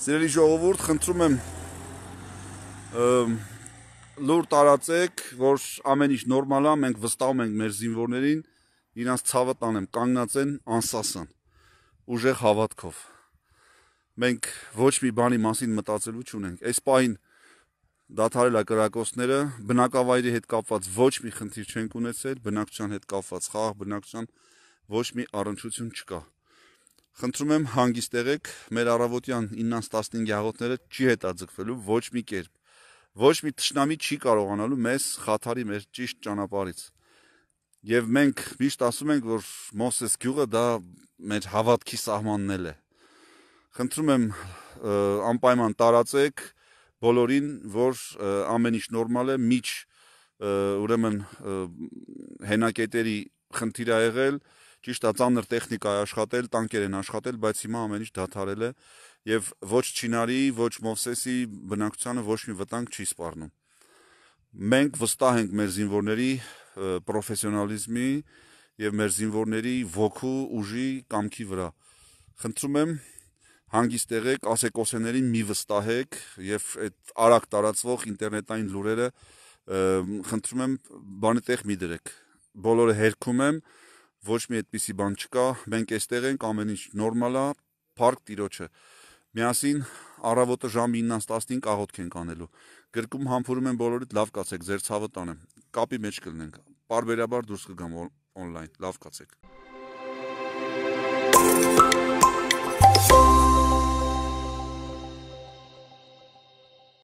Սիրելի ժողովուրդ, խնդրում եմ լուր տարածեք, որ ամեն ինչ նորմալ է, մենք վստահում ենք մեր զինվորներին, իրանց ցավը տանեմ, կանգնած են անսասան, ուժեղ հավատքով։ Մենք ոչ մի բանի մասին մտածելու չունենք։ Այս պահին դադարել է կրակոցները, բնակավայրի հետ կապված ոչ մի խնդիր չենք ունեցել, բնակչության հետ կապված խաղ, բնակչության ոչ մի առնչություն չկա։ Խնդրում եմ հանգիստ եղեք, մեր առավոտյան 9-ից 15 աղոտները չի հետաձգվելու ոչ մի կերպ։ Ոչ մի ճշնամի չի կարողանալու մեզ խաթարի մեր ճիշտ ճանապարից։ Եվ մենք միշտ ասում ենք, որ Մոսես գյուղը դա մեր հավատքի սահմանն է։ Խնդրում եմ անպայման տարածեք բոլորին, որ ամեն ինչ նորմալ է, միջ ուրեմն հենակետերի խնդիր ա եղել, Ճիշտ է, ծանր տեխնիկա է աշխատել, տանկեր են աշխատել, բայց հիմա ամեն ինչ դադարել է եւ ոչ Չինարի, ոչ Մովսեսի բնակչությանը ոչ մի վտանգ չի սպառնում։ Մենք վստահ ենք մեր զինվորների պրոֆեսիոնալիզմի եւ մեր զինվորների ոգու, ուժի, կամքի վրա։ Խնդրում եմ հանգիստ եղեք, ասեկոսեներին մի վստահեք եւ այդ արագ տարածվող ինտերնետային լուրերը խնդրում եմ բանի տեղ մի դրեք։ Բոլորը հերքում եմ, ոչ մի այդպիսի բան չկա, մենք էստեղ ենք, ամեն ինչ նորմալ է, փառք Տիրոջը։ Միասին առավոտը ժամ 9-ից 15 աղոթք ենք անելու։ Գրկում համբուրում են բոլորիդ լավ կացեք, ձեր ցավը տանեմ։ Կապի մեջ կլինենք։ Պարբերաբար դուրս կգամ օնլայն, լավ կացեք։